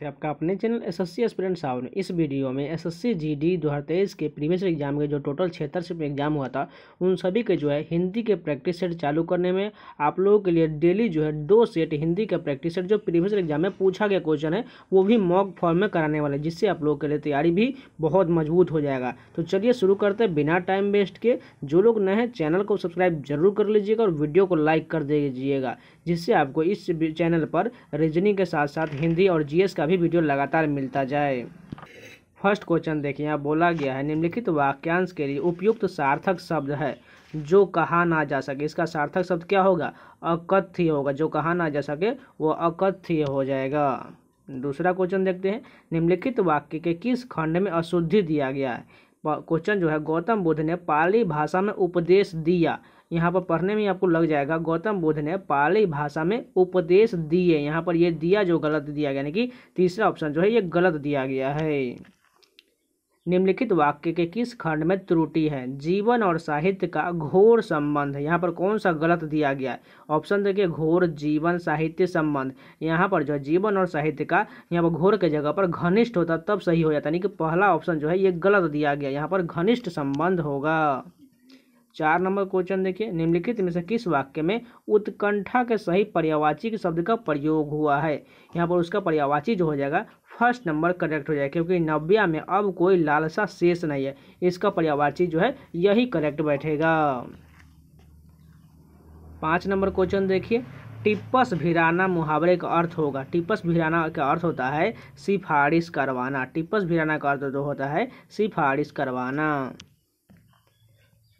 थे आपका अपने channel S S C aspirant साहब ने इस वीडियो में S S C G D दो हज़ार तेईस के प्रीवियस एग्जाम के जो टोटल छिहत्तर से एग्जाम हुआ था उन सभी के जो है हिंदी के प्रैक्टिस सेट चालू करने में आप लोगों के लिए डेली जो है दो सेट हिंदी का प्रैक्टिस सेट जो प्रीवियस एग्जाम में पूछा गया क्वेश्चन है वो भी मॉक फॉर्म में कराने वाले जिससे आप लोगों के लिए तैयारी भी बहुत मजबूत हो जाएगा तो चलिए शुरू करते हैं बिना टाइम वेस्ट के जो लोग नए हैं चैनल को सब्सक्राइब जरूर कर लीजिएगा और वीडियो को लाइक कर दीजिएगा जिससे आपको इस चैनल पर रीजनिंग के साथ साथ हिंदी और जीएस का भी वीडियो लगातार मिलता जाए फर्स्ट क्वेश्चन देखिए यहाँ बोला गया है निम्नलिखित वाक्यांश के लिए उपयुक्त सार्थक शब्द है जो कहा ना जा सके इसका सार्थक शब्द क्या होगा अकथ्य होगा जो कहा ना जा सके वो अकथ्य हो जाएगा दूसरा क्वेश्चन देखते हैं निम्नलिखित वाक्य के किस खंड में अशुद्धि दिया गया है क्वेश्चन जो है गौतम बुद्ध ने पाली भाषा में उपदेश दिया यहाँ पर पढ़ने में आपको लग जाएगा गौतम बुद्ध ने पाली भाषा में उपदेश दिए यहाँ पर ये दिया जो गलत दिया गया यानी कि तीसरा ऑप्शन जो है ये गलत दिया गया है निम्नलिखित वाक्य के किस खंड में त्रुटि है जीवन और साहित्य का घोर संबंध यहाँ पर कौन सा गलत दिया गया है ऑप्शन देखिए घोर जीवन साहित्य संबंध यहाँ पर जो जीवन और साहित्य का यहाँ पर घोर के जगह पर घनिष्ठ होता तब सही हो जाता यानी कि पहला ऑप्शन जो है ये गलत दिया गया यहाँ पर घनिष्ठ संबंध होगा चार नंबर क्वेश्चन देखिए निम्नलिखित में से किस वाक्य में उत्कंठा के सही पर्यावाची शब्द का प्रयोग हुआ है यहाँ पर उसका पर्यावाची जो हो जाएगा फर्स्ट नंबर करेक्ट हो जाएगा क्योंकि नब्बे में अब कोई लालसा शेष नहीं है इसका पर्यावाची जो है यही करेक्ट बैठेगा पाँच नंबर क्वेश्चन देखिए टिप्पस भिराना मुहावरे का अर्थ होगा टिप्पस भिराना का अर्थ होता है सिफारिश करवाना टिप्पस भिराना का अर्थ जो होता है सिफारिश करवाना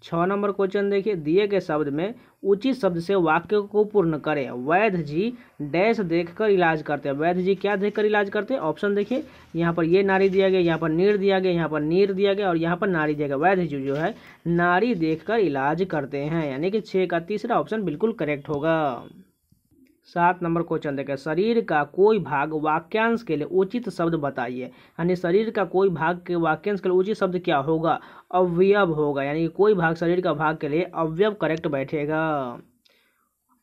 छः नंबर क्वेश्चन देखिए दिए गए शब्द में उचित शब्द से वाक्य को पूर्ण करें वैध जी डैश देखकर इलाज करते हैं वैध जी क्या देखकर इलाज करते हैं ऑप्शन देखिए यहाँ पर ये नारी दिया गया यहाँ पर नीर दिया गया यहाँ पर नीर दिया गया और यहाँ पर नारी दिया गया वैध जी जो है नारी देखकर इलाज करते हैं यानी कि छः का तीसरा ऑप्शन बिल्कुल करेक्ट होगा सात नंबर क्वेश्चन देखें शरीर का कोई भाग वाक्यांश के लिए उचित शब्द बताइए यानी शरीर का कोई भाग के वाक्यांश के लिए उचित शब्द क्या होगा अवयव होगा यानी कोई भाग शरीर का भाग के लिए अवयव करेक्ट बैठेगा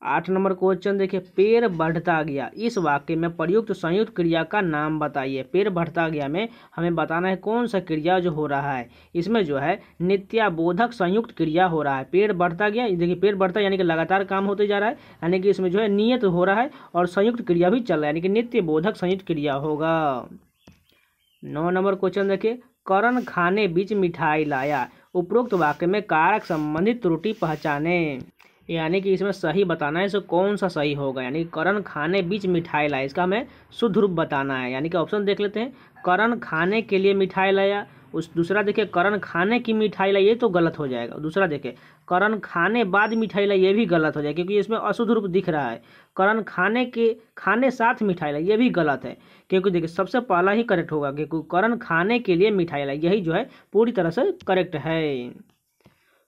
आठ नंबर क्वेश्चन देखिए पेड़ बढ़ता गया इस वाक्य में प्रयुक्त संयुक्त क्रिया का नाम बताइए पेड़ बढ़ता गया में हमें बताना है कौन सा क्रिया जो हो रहा है इसमें जो है नित्याबोधक संयुक्त क्रिया हो रहा है पेड़ बढ़ता गया देखिए पेड़ बढ़ता यानी कि लगातार काम होते जा रहा है यानी कि इसमें जो है नियत हो रहा है और संयुक्त क्रिया भी चल रहा है यानी कि नित्य बोधक संयुक्त क्रिया होगा नौ नंबर क्वेश्चन देखिए करण खाने बीच मिठाई लाया उपरोक्त वाक्य में कारक संबंधित त्रुटि पहचाने यानी कि इसमें सही बताना है इसे कौन सा सही होगा यानी करण खाने बीच मिठाई लाया इसका हमें शुद्ध रूप बताना है यानी कि ऑप्शन देख लेते हैं करण खाने के लिए मिठाई लाया उस दूसरा देखिए करण खाने की मिठाई लाई ये तो गलत हो जाएगा दूसरा देखिए करण खाने बाद मिठाई लाई ये भी गलत हो जाएगा क्योंकि इसमें अशुद्ध रूप दिख रहा है करण खाने के खाने साथ मिठाई लाई ये भी गलत है क्योंकि देखिए सबसे पहला ही करेक्ट होगा क्योंकि करण खाने के लिए मिठाई लाई यही जो है पूरी तरह से करेक्ट है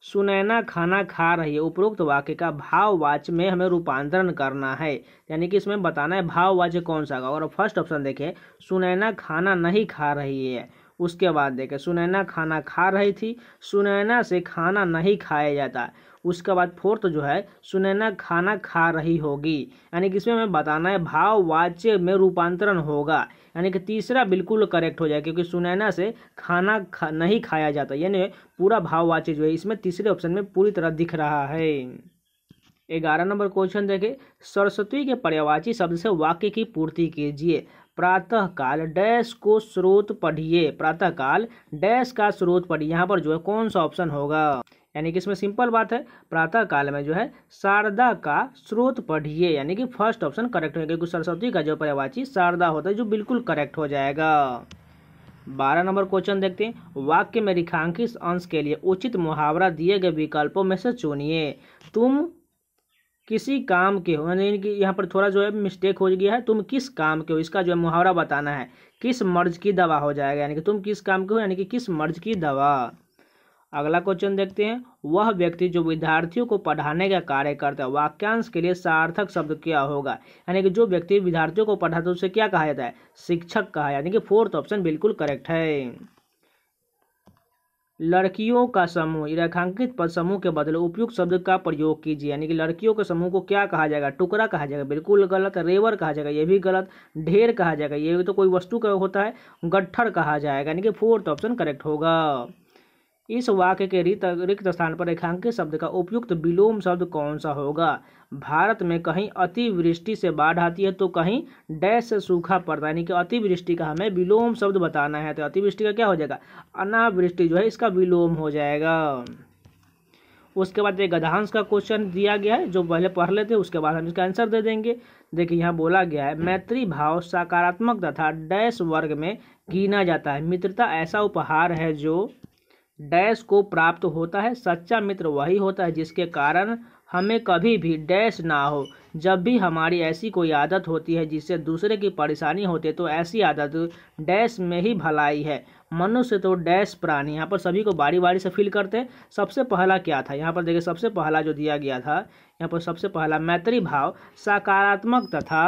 सुनैना खाना खा रही है उपरोक्त वाक्य का भाववाच में हमें रूपांतरण करना है यानी कि इसमें बताना है भाववाच्य कौन सा होगा और फर्स्ट ऑप्शन देखें सुनैना खाना नहीं खा रही है उसके बाद देखें सुनैना खाना खा रही थी सुनैना से खाना नहीं खाया जाता उसके बाद फोर्थ जो है सुनैना खाना खा रही होगी यानी कि इसमें हमें बताना है भाव वाच्य में रूपांतरण होगा यानी कि तीसरा बिल्कुल करेक्ट हो जाए क्योंकि सुनैना से खाना खा नहीं खाया जाता यानी पूरा भाव वाच्य जो है इसमें तीसरे ऑप्शन में पूरी तरह दिख रहा है ग्यारह नंबर क्वेश्चन देखें सरस्वती के पर्यावाची शब्द से वाक्य की पूर्ति कीजिए प्रातःकाल डैश को स्रोत पढ़िए प्रातःकाल डैश का स्रोत पढ़िए यहाँ पर जो है कौन सा ऑप्शन होगा यानी कि इसमें सिंपल बात है प्रातःकाल में जो है शारदा का स्रोत पढ़िए यानी कि फर्स्ट ऑप्शन करेक्ट होगा क्योंकि सरस्वती का जो पर्यावाची शारदा होता है जो बिल्कुल करेक्ट हो जाएगा बारह नंबर क्वेश्चन देखते हैं वाक्य में रेखांकित अंश के लिए उचित मुहावरा दिए गए विकल्पों में से चुनिए तुम किसी काम के हो यानी कि यहाँ पर थोड़ा जो है मिस्टेक हो गया है तुम किस काम के हो इसका जो है मुहावरा बताना है किस मर्ज की दवा हो जाएगा यानी कि तुम किस काम के हो यानी कि किस मर्ज की दवा अगला क्वेश्चन देखते हैं वह व्यक्ति जो विद्यार्थियों को पढ़ाने का कार्य करता है वाक्यांश के लिए सार्थक शब्द क्या होगा यानी कि जो व्यक्ति विद्यार्थियों को पढ़ाता है उसे क्या कहा जाता है शिक्षक कहा यानी कि फोर्थ ऑप्शन बिल्कुल करेक्ट है लड़कियों का समूह रेखांकित पद समूह के बदले उपयुक्त शब्द का प्रयोग कीजिए यानी कि लड़कियों के समूह को क्या कहा जाएगा टुकड़ा कहा जाएगा बिल्कुल गलत रेवर कहा जाएगा ये भी गलत ढेर कहा जाएगा ये तो कोई वस्तु का होता है गट्ठर कहा जाएगा यानी कि फोर्थ ऑप्शन करेक्ट होगा इस वाक्य के रिक्त रिक्त स्थान पर रेखांकित शब्द का उपयुक्त विलोम शब्द कौन सा होगा भारत में कहीं अतिवृष्टि से बाढ़ आती है तो कहीं डैश से सूखा पड़ता है यानी कि अतिवृष्टि का हमें विलोम शब्द बताना है तो अतिवृष्टि का क्या हो जाएगा अनावृष्टि जो है इसका विलोम हो जाएगा उसके बाद ये गधांश का क्वेश्चन दिया गया है जो पहले पढ़ लेते उसके बाद हम इसका आंसर दे देंगे देखिए यहाँ बोला गया है मैत्री भाव सकारात्मक तथा डैश वर्ग में गिना जाता है मित्रता ऐसा उपहार है जो डैश को प्राप्त होता है सच्चा मित्र वही होता है जिसके कारण हमें कभी भी डैश ना हो जब भी हमारी ऐसी कोई आदत होती है जिससे दूसरे की परेशानी होती है तो ऐसी आदत डैश में ही भलाई है मनुष्य तो डैश प्राणी यहाँ पर सभी को बारी बारी से फील करते हैं सबसे पहला क्या था यहाँ पर देखिए सबसे पहला जो दिया गया था यहाँ पर सबसे पहला मैत्री भाव सकारात्मक तथा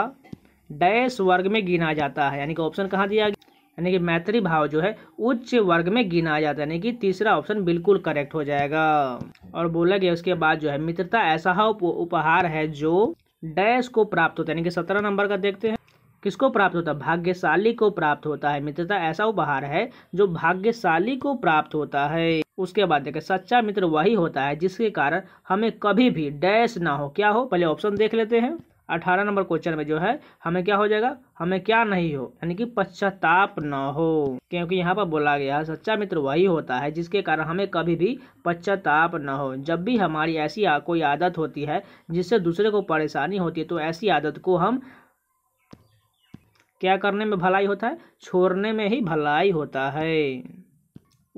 डैश वर्ग में गिना जाता है यानी कि ऑप्शन कहाँ दिया गया यानी कि मैत्री भाव जो है उच्च वर्ग में गिना जाता है यानी कि तीसरा ऑप्शन बिल्कुल करेक्ट हो जाएगा और बोला गया उसके बाद जो है मित्रता ऐसा हाँ उपहार है जो डैश को प्राप्त होता है यानी कि सत्रह नंबर का देखते हैं किसको प्राप्त होता है भाग्यशाली को प्राप्त होता है मित्रता ऐसा उपहार है जो भाग्यशाली को प्राप्त होता है उसके बाद देखें सच्चा मित्र वही होता है जिसके कारण हमें कभी भी डैश ना हो क्या हो पहले ऑप्शन देख लेते हैं अठारह नंबर क्वेश्चन में जो है हमें क्या हो जाएगा हमें क्या नहीं हो यानी कि पश्चाताप न हो क्योंकि यहाँ पर बोला गया है सच्चा मित्र वही होता है जिसके कारण हमें कभी भी पश्चाताप न हो जब भी हमारी ऐसी कोई आदत होती है जिससे दूसरे को परेशानी होती है तो ऐसी आदत को हम क्या करने में भलाई होता है छोड़ने में ही भलाई होता है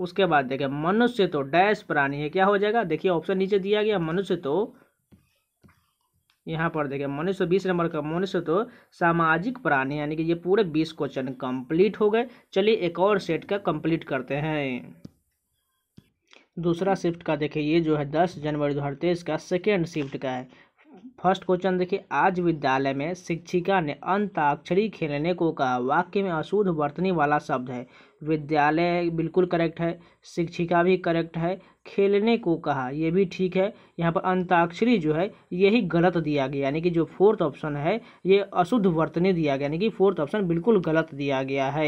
उसके बाद देखें मनुष्य तो डैश प्राणी है क्या हो जाएगा देखिए ऑप्शन नीचे दिया गया मनुष्य तो यहाँ पर देखें मनुष्य बीस नंबर का मनुष्य तो सामाजिक प्राणी यानी कि ये पूरे बीस क्वेश्चन कंप्लीट हो गए चलिए एक और सेट का कंप्लीट करते हैं दूसरा शिफ्ट का देखिए ये जो है दस जनवरी दो हज़ार तेईस का सेकेंड शिफ्ट का है फर्स्ट क्वेश्चन देखिए आज विद्यालय में शिक्षिका ने अंताक्षरी खेलने को कहा वाक्य में अशुद्ध बरतने वाला शब्द है विद्यालय बिल्कुल करेक्ट है शिक्षिका भी करेक्ट है खेलने को कहा यह भी ठीक है यहाँ पर अंताक्षरी जो है यही गलत दिया गया यानी कि जो फोर्थ ऑप्शन है ये अशुद्ध वर्तनी दिया गया यानी कि फोर्थ ऑप्शन बिल्कुल गलत दिया गया है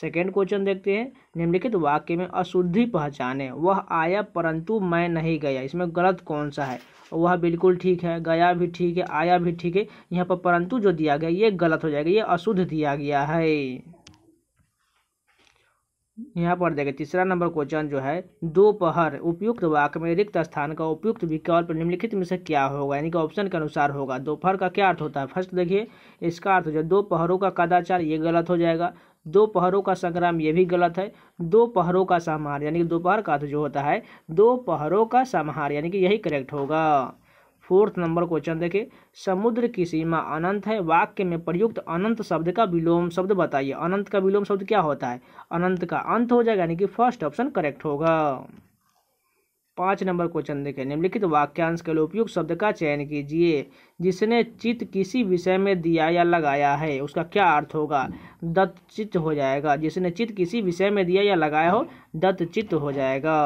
सेकेंड क्वेश्चन देखते हैं निम्नलिखित वाक्य में अशुद्धि पहचाने वह आया परंतु मैं नहीं गया इसमें गलत कौन सा है वह बिल्कुल ठीक है गया भी ठीक है आया भी ठीक है यहाँ पर परंतु जो दिया गया ये गलत हो जाएगा ये अशुद्ध दिया गया है यहाँ पर देखें तीसरा नंबर क्वेश्चन जो है दोपहर उपयुक्त वाक्य में रिक्त स्थान का उपयुक्त विकल्प निम्नलिखित में से क्या होगा यानी कि ऑप्शन के अनुसार होगा दोपहर का क्या अर्थ होता है फर्स्ट देखिए इसका अर्थ जो जाए दोपहरों का कदाचार ये गलत हो जाएगा दो पहरों का संग्राम ये भी गलत है दो पहरों का समाहार यानी कि दोपहर का अर्थ जो होता है दो पहरों का समाहार यानी कि यही करेक्ट होगा फोर्थ नंबर क्वेश्चन देखें समुद्र की सीमा अनंत है वाक्य में प्रयुक्त अनंत शब्द का विलोम शब्द बताइए अनंत का विलोम शब्द क्या होता है अनंत का अंत हो जाएगा यानी कि फर्स्ट ऑप्शन करेक्ट होगा पाँच नंबर क्वेश्चन देखें निम्नलिखित वाक्यांश के लिए उपयुक्त शब्द का चयन कीजिए जिसने चित्त किसी विषय में दिया या लगाया है उसका क्या अर्थ होगा दत्त चित्त हो जाएगा जिसने चित्त किसी विषय में दिया या लगाया हो दत्त चित्त हो जाएगा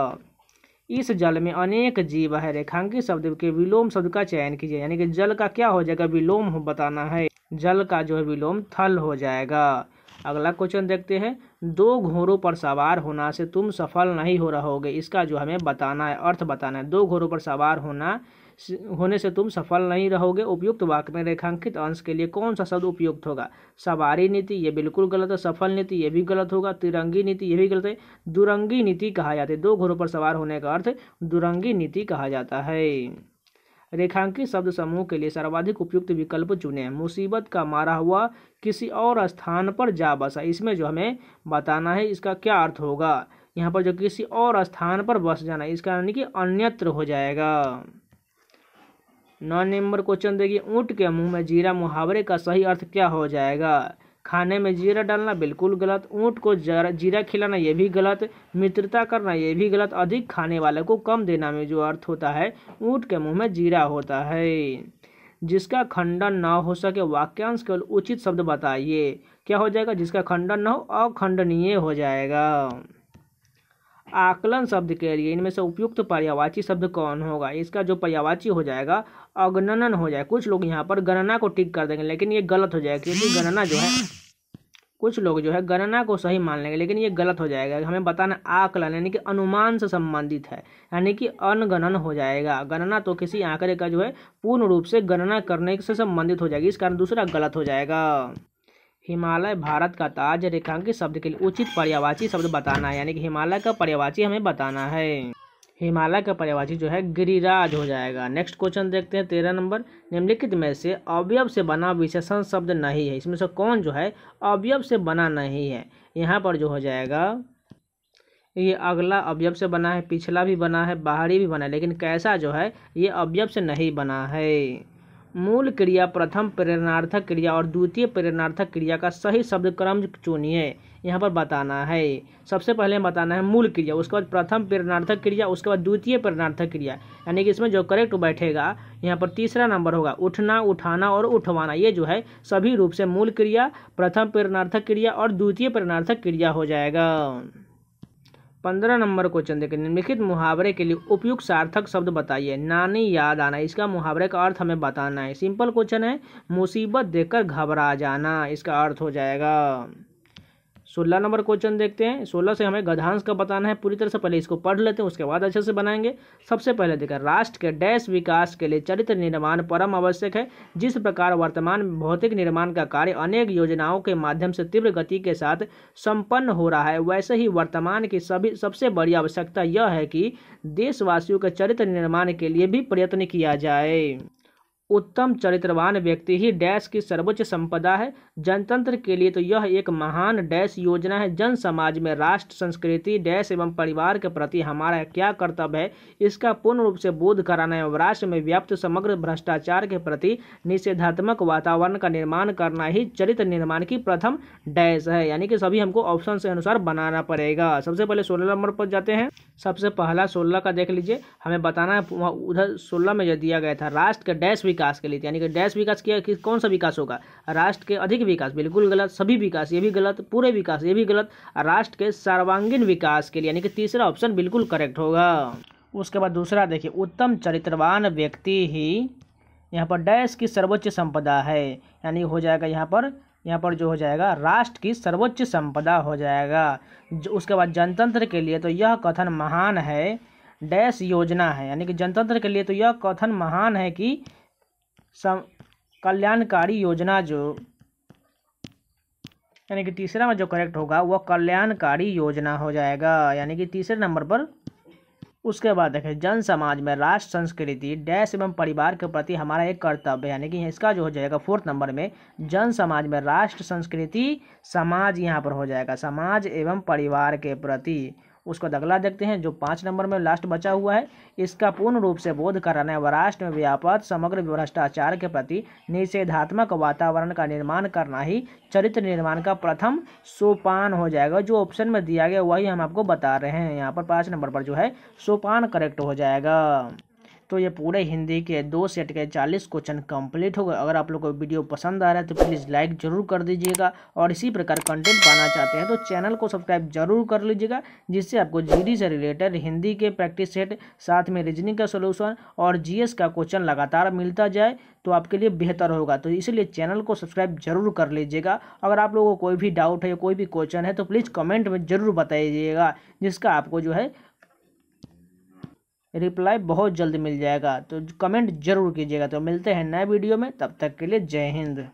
इस जल में अनेक जीव है रेखांकित शब्द के विलोम शब्द का चयन कीजिए यानी कि जल का क्या हो जाएगा विलोम बताना है जल का जो है विलोम थल हो जाएगा अगला क्वेश्चन देखते हैं दो घोड़ों पर सवार होना से तुम सफल नहीं हो रहोगे इसका जो हमें बताना है अर्थ बताना है दो घोड़ों पर सवार होना होने से तुम सफल नहीं रहोगे उपयुक्त वाक्य में रेखांकित अंश के लिए कौन सा शब्द उपयुक्त होगा सवारी नीति ये बिल्कुल गलत है सफल नीति ये भी गलत होगा तिरंगी नीति ये भी गलत है दुरंगी नीति कहा जाता है दो घोड़ों पर सवार होने का अर्थ दुरंगी नीति कहा जाता है रेखांकित शब्द समूह के लिए सर्वाधिक उपयुक्त विकल्प चुने मुसीबत का मारा हुआ किसी और स्थान पर जा बसा इसमें जो हमें बताना है इसका क्या अर्थ होगा यहाँ पर जो किसी और स्थान पर बस जाना इसका यानी कि अन्यत्र हो जाएगा नौ नंबर क्वेश्चन देखिए ऊँट के मुंह में जीरा मुहावरे का सही अर्थ क्या हो जाएगा खाने में जीरा डालना बिल्कुल गलत ऊँट को जीरा खिलाना ये भी गलत मित्रता करना ये भी गलत अधिक खाने वाले को कम देना में जो अर्थ होता है ऊँट के मुंह में जीरा होता है जिसका खंडन न हो सके वाक्यांश केवल उचित शब्द बताइए क्या हो जाएगा जिसका खंडन न हो अखंडनीय हो जाएगा आकलन शब्द के लिए इनमें से उपयुक्त पर्यावाची शब्द कौन होगा इसका जो पर्यावाची हो जाएगा अगणन हो जाए कुछ लोग यहाँ पर गणना को टिक कर देंगे लेकिन ये गलत हो जाएगा क्योंकि गणना जो है कुछ लोग जो है गणना को सही मान लेंगे लेकिन ये गलत हो जाएगा हमें बताना आकलन यानी कि अनुमान से संबंधित है यानी कि अनगणन हो जाएगा गणना तो किसी आंकड़े का जो है पूर्ण रूप से गणना करने से संबंधित हो जाएगी इस कारण दूसरा गलत हो जाएगा हिमालय भारत का ताज रेखांकित शब्द के लिए उचित पर्यावाची शब्द बताना है यानी कि हिमालय का पर्यावाची हमें बताना है हिमालय का पर्यावाची जो है गिरिराज हो जाएगा नेक्स्ट क्वेश्चन देखते हैं तेरह नंबर निम्नलिखित में से अवयव से बना विशेषण शब्द नहीं है इसमें से कौन जो है अवयव से बना नहीं है यहाँ पर जो हो जाएगा ये अगला अवयव से बना है पिछला भी बना है बाहरी भी बना है लेकिन कैसा जो है ये अवयव से नहीं बना है मूल क्रिया प्रथम प्रेरणार्थक क्रिया और द्वितीय प्रेरणार्थक क्रिया का सही शब्द क्रम चुनिए यहाँ पर बताना है सबसे पहले हम बताना है मूल क्रिया उसके बाद प्रथम प्रेरणार्थक क्रिया उसके बाद द्वितीय प्रेरणार्थक क्रिया यानी कि इसमें जो करेक्ट बैठेगा यहाँ पर तीसरा नंबर होगा उठना उठाना और उठवाना ये जो है सभी रूप से मूल क्रिया प्रथम प्रेरणार्थक क्रिया और द्वितीय प्रेरणार्थक क्रिया हो जाएगा पंद्रह नंबर क्वेश्चन देखें निम्नलिखित मुहावरे के लिए उपयुक्त सार्थक शब्द बताइए नानी याद आना इसका मुहावरे का अर्थ हमें बताना है सिंपल क्वेश्चन है मुसीबत देखकर घबरा जाना इसका अर्थ हो जाएगा सोलह नंबर क्वेश्चन देखते हैं सोलह से हमें गधांश का बताना है पूरी तरह से पहले इसको पढ़ लेते हैं उसके बाद अच्छे से बनाएंगे सबसे पहले देखा राष्ट्र के डैश विकास के लिए चरित्र निर्माण परम आवश्यक है जिस प्रकार वर्तमान भौतिक निर्माण का कार्य अनेक योजनाओं के माध्यम से तीव्र गति के साथ संपन्न हो रहा है वैसे ही वर्तमान की सभी सबसे बड़ी आवश्यकता यह है कि देशवासियों के चरित्र निर्माण के लिए भी प्रयत्न किया जाए उत्तम चरित्रवान व्यक्ति ही डैश की सर्वोच्च संपदा है जनतंत्र के लिए तो यह एक महान डैश योजना है जन समाज में राष्ट्र संस्कृति डैश एवं परिवार के प्रति हमारा क्या कर्तव्य है इसका पूर्ण रूप से बोध कराना एवं राष्ट्र में व्याप्त समग्र भ्रष्टाचार के प्रति निषेधात्मक वातावरण का निर्माण करना ही चरित्र निर्माण की प्रथम डैश है यानी कि सभी हमको ऑप्शन के अनुसार बनाना पड़ेगा सबसे पहले सोलह नंबर पर जाते हैं सबसे पहला सोलह का देख लीजिए हमें बताना है उधर सोलह में जो दिया गया था राष्ट्र के डैश विकास के लिए यानी कि डैश विकास किया कि कौन सा विकास होगा राष्ट्र के अधिक विकास बिल्कुल गलत सभी विकास ये भी गलत पूरे विकास ये भी गलत राष्ट्र के सर्वांगीण विकास के लिए यानी कि तीसरा ऑप्शन बिल्कुल करेक्ट होगा उसके बाद दूसरा देखिए उत्तम चरित्रवान व्यक्ति ही यहाँ पर डैश की सर्वोच्च संपदा है यानी हो जाएगा यहाँ पर यहाँ पर जो हो जाएगा राष्ट्र की सर्वोच्च संपदा हो जाएगा उसके बाद जनतंत्र के लिए तो यह कथन महान है डैश योजना है यानी कि जनतंत्र के लिए तो यह कथन महान है कि कल्याणकारी योजना जो यानी कि तीसरा में जो करेक्ट होगा वह कल्याणकारी योजना हो जाएगा यानी कि तीसरे नंबर पर उसके बाद देखें जन समाज में राष्ट्र संस्कृति डैश एवं परिवार के प्रति हमारा एक कर्तव्य यानी कि इसका जो हो जाएगा फोर्थ नंबर में जन समाज में राष्ट्र संस्कृति समाज यहाँ पर हो जाएगा समाज एवं परिवार के प्रति उसका अगला देखते हैं जो पाँच नंबर में लास्ट बचा हुआ है इसका पूर्ण रूप से बोध कराने व राष्ट्र में व्यापक समग्र भ्रष्टाचार के प्रति निषेधात्मक वातावरण का निर्माण करना ही चरित्र निर्माण का प्रथम सोपान हो जाएगा जो ऑप्शन में दिया गया वही हम आपको बता रहे हैं यहाँ पर पाँच नंबर पर जो है सोपान करेक्ट हो जाएगा तो ये पूरे हिंदी के दो सेट के चालीस क्वेश्चन कंप्लीट हो गए अगर आप लोग को वीडियो पसंद आ रहा है तो प्लीज़ लाइक जरूर कर दीजिएगा और इसी प्रकार कंटेंट पाना चाहते हैं तो चैनल को सब्सक्राइब जरूर कर लीजिएगा जिससे आपको जी से रिलेटेड हिंदी के प्रैक्टिस सेट साथ में रीजनिंग का सोल्यूशन और जी का क्वेश्चन लगातार मिलता जाए तो आपके लिए बेहतर होगा तो इसलिए चैनल को सब्सक्राइब जरूर कर लीजिएगा अगर आप लोगों को कोई भी डाउट है कोई भी क्वेश्चन है तो प्लीज़ कमेंट में ज़रूर बताइएगा जिसका आपको जो है रिप्लाई बहुत जल्द मिल जाएगा तो कमेंट जरूर कीजिएगा तो मिलते हैं नए वीडियो में तब तक के लिए जय हिंद